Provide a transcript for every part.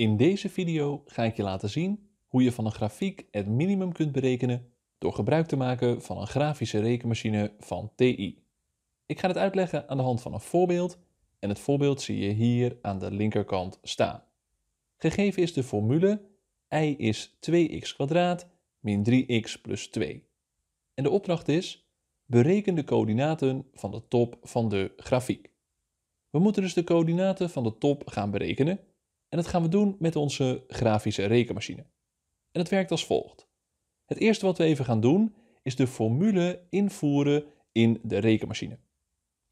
In deze video ga ik je laten zien hoe je van een grafiek het minimum kunt berekenen door gebruik te maken van een grafische rekenmachine van TI. Ik ga het uitleggen aan de hand van een voorbeeld en het voorbeeld zie je hier aan de linkerkant staan. Gegeven is de formule i is 2x min 3x plus 2. En de opdracht is bereken de coördinaten van de top van de grafiek. We moeten dus de coördinaten van de top gaan berekenen en dat gaan we doen met onze grafische rekenmachine. En dat werkt als volgt. Het eerste wat we even gaan doen is de formule invoeren in de rekenmachine.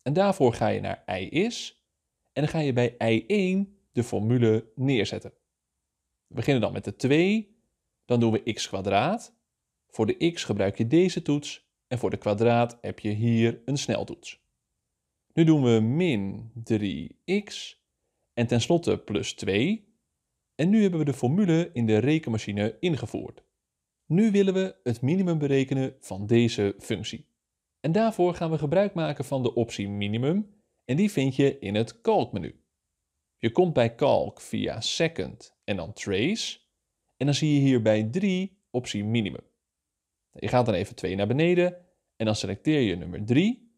En daarvoor ga je naar i is en dan ga je bij i1 de formule neerzetten. We beginnen dan met de 2, dan doen we x kwadraat. Voor de x gebruik je deze toets en voor de kwadraat heb je hier een sneltoets. Nu doen we min 3x en tenslotte plus 2. En nu hebben we de formule in de rekenmachine ingevoerd. Nu willen we het minimum berekenen van deze functie. En daarvoor gaan we gebruik maken van de optie minimum en die vind je in het calc menu. Je komt bij calc via second en dan trace en dan zie je hier bij 3 optie minimum. Je gaat dan even 2 naar beneden en dan selecteer je nummer 3.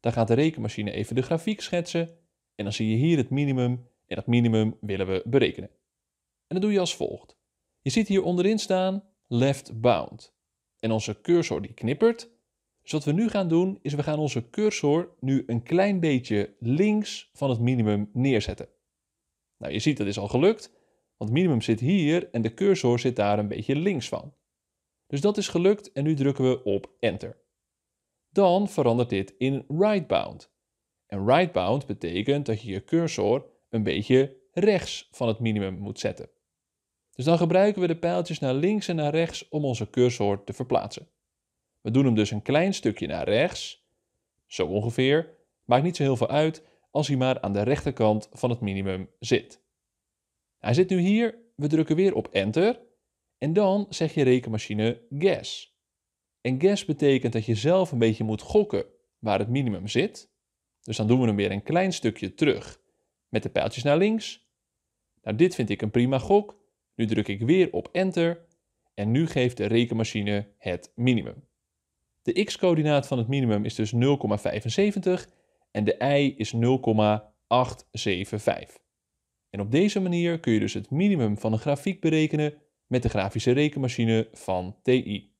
Dan gaat de rekenmachine even de grafiek schetsen en dan zie je hier het minimum en dat minimum willen we berekenen. En dat doe je als volgt. Je ziet hier onderin staan left bound. En onze cursor die knippert. Dus wat we nu gaan doen is we gaan onze cursor nu een klein beetje links van het minimum neerzetten. Nou, je ziet dat is al gelukt, want het minimum zit hier en de cursor zit daar een beetje links van. Dus dat is gelukt en nu drukken we op enter. Dan verandert dit in right bound. En right bound betekent dat je je cursor een beetje rechts van het minimum moet zetten. Dus dan gebruiken we de pijltjes naar links en naar rechts om onze cursor te verplaatsen. We doen hem dus een klein stukje naar rechts, zo ongeveer, maakt niet zo heel veel uit als hij maar aan de rechterkant van het minimum zit. Hij zit nu hier, we drukken weer op enter en dan zeg je rekenmachine guess. En guess betekent dat je zelf een beetje moet gokken waar het minimum zit. Dus dan doen we hem weer een klein stukje terug met de pijltjes naar links. Nou, dit vind ik een prima gok. Nu druk ik weer op enter en nu geeft de rekenmachine het minimum. De x-coördinaat van het minimum is dus 0,75 en de y is 0,875. En op deze manier kun je dus het minimum van een grafiek berekenen met de grafische rekenmachine van TI.